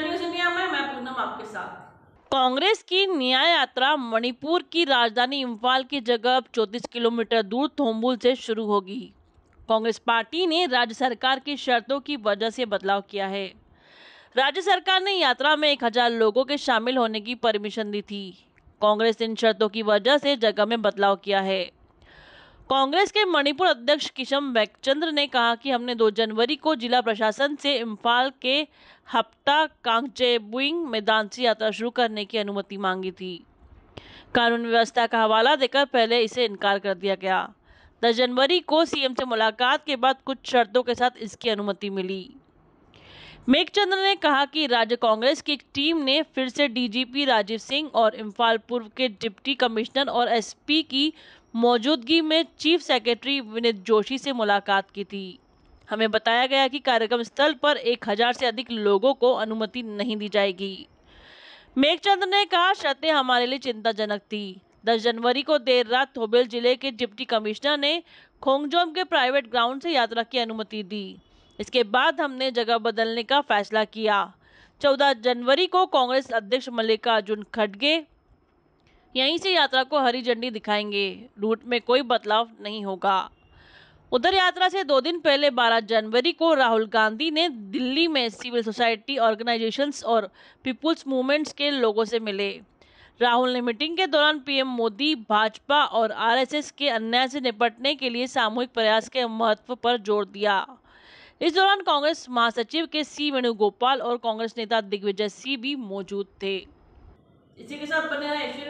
में मैं पूनम आपके साथ कांग्रेस की न्याय यात्रा मणिपुर की राजधानी इम्फाल की जगह अब चौंतीस किलोमीटर दूर थोम्बुल से शुरू होगी कांग्रेस पार्टी ने राज्य सरकार की शर्तों की वजह से बदलाव किया है राज्य सरकार ने यात्रा में एक हजार लोगों के शामिल होने की परमिशन दी थी कांग्रेस इन शर्तों की वजह से जगह में बदलाव किया है कांग्रेस के मणिपुर अध्यक्ष किशम बैकचंद्र ने कहा कि हमने 2 जनवरी को जिला प्रशासन से इम्फाल के हप्ता कांगचेबुइंग मैदान से यात्रा शुरू करने की अनुमति मांगी थी कानून व्यवस्था का हवाला देकर पहले इसे इनकार कर दिया गया दस जनवरी को सीएम से मुलाकात के बाद कुछ शर्तों के साथ इसकी अनुमति मिली मेघचंद्र ने कहा कि राज्य कांग्रेस की एक टीम ने फिर से डीजीपी राजीव सिंह और इम्फाल पूर्व के डिप्टी कमिश्नर और एसपी की मौजूदगी में चीफ सेक्रेटरी विनीत जोशी से मुलाकात की थी हमें बताया गया कि कार्यक्रम स्थल पर एक हजार से अधिक लोगों को अनुमति नहीं दी जाएगी मेघचंद्र ने कहा शर्तें हमारे लिए चिंताजनक थी 10 जनवरी को देर रात थोबेल जिले के डिप्टी कमिश्नर ने खोंगजोम के प्राइवेट ग्राउंड से यात्रा की अनुमति दी इसके बाद हमने जगह बदलने का फैसला किया 14 जनवरी को कांग्रेस अध्यक्ष मल्लिकार्जुन खड़गे यहीं से यात्रा को हरी झंडी दिखाएंगे रूट में कोई बदलाव नहीं होगा उधर यात्रा से दो दिन पहले 12 जनवरी को राहुल गांधी ने दिल्ली में सिविल सोसाइटी ऑर्गेनाइजेशंस और पीपुल्स मूवमेंट्स के लोगों से मिले राहुल ने मीटिंग के दौरान पीएम मोदी भाजपा और आरएसएस के अन्याय से निपटने के लिए सामूहिक प्रयास के महत्व पर जोर दिया इस दौरान कांग्रेस महासचिव के सी वेणुगोपाल और कांग्रेस नेता दिग्विजय सिंह भी मौजूद थे इसी के साथ बने रहे